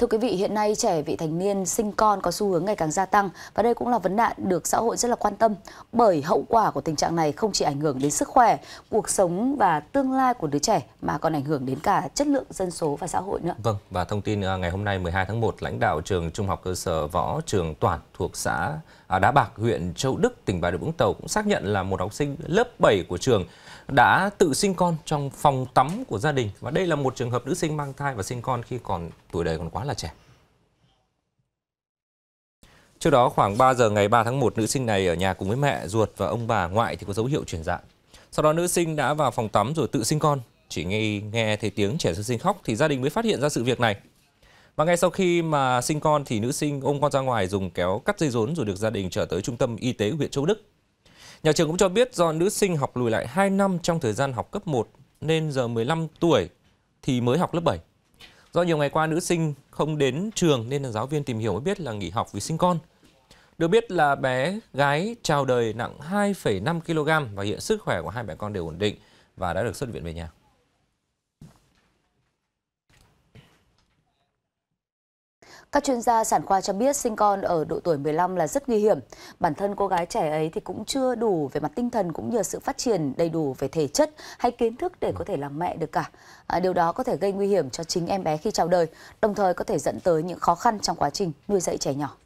Thưa quý vị, hiện nay trẻ vị thành niên sinh con có xu hướng ngày càng gia tăng và đây cũng là vấn nạn được xã hội rất là quan tâm bởi hậu quả của tình trạng này không chỉ ảnh hưởng đến sức khỏe, cuộc sống và tương lai của đứa trẻ mà còn ảnh hưởng đến cả chất lượng dân số và xã hội nữa. Vâng, và thông tin à, ngày hôm nay 12 tháng 1, lãnh đạo trường Trung học cơ sở Võ Trường Toàn thuộc xã à, Đá Bạc, huyện Châu Đức, tỉnh Bà Rịa Vũng Tàu cũng xác nhận là một học sinh lớp 7 của trường đã tự sinh con trong phòng tắm của gia đình và đây là một trường hợp nữ sinh mang thai và sinh con khi còn tuổi đời còn quá là là trẻ. Trước đó khoảng 3 giờ ngày 3 tháng 1, nữ sinh này ở nhà cùng với mẹ, ruột và ông bà ngoại thì có dấu hiệu chuyển dạ Sau đó nữ sinh đã vào phòng tắm rồi tự sinh con. Chỉ nghe nghe thấy tiếng trẻ sơ sinh khóc thì gia đình mới phát hiện ra sự việc này. Và ngay sau khi mà sinh con thì nữ sinh ôm con ra ngoài dùng kéo cắt dây rốn rồi được gia đình trở tới trung tâm y tế huyện Châu Đức. Nhà trường cũng cho biết do nữ sinh học lùi lại 2 năm trong thời gian học cấp 1 nên giờ 15 tuổi thì mới học lớp 7. Do nhiều ngày qua nữ sinh không đến trường nên là giáo viên tìm hiểu mới biết là nghỉ học vì sinh con. Được biết là bé gái chào đời nặng 2,5 kg và hiện sức khỏe của hai mẹ con đều ổn định và đã được xuất viện về nhà. Các chuyên gia sản khoa cho biết sinh con ở độ tuổi 15 là rất nguy hiểm. Bản thân cô gái trẻ ấy thì cũng chưa đủ về mặt tinh thần cũng như sự phát triển đầy đủ về thể chất hay kiến thức để có thể làm mẹ được cả. À, điều đó có thể gây nguy hiểm cho chính em bé khi chào đời, đồng thời có thể dẫn tới những khó khăn trong quá trình nuôi dạy trẻ nhỏ.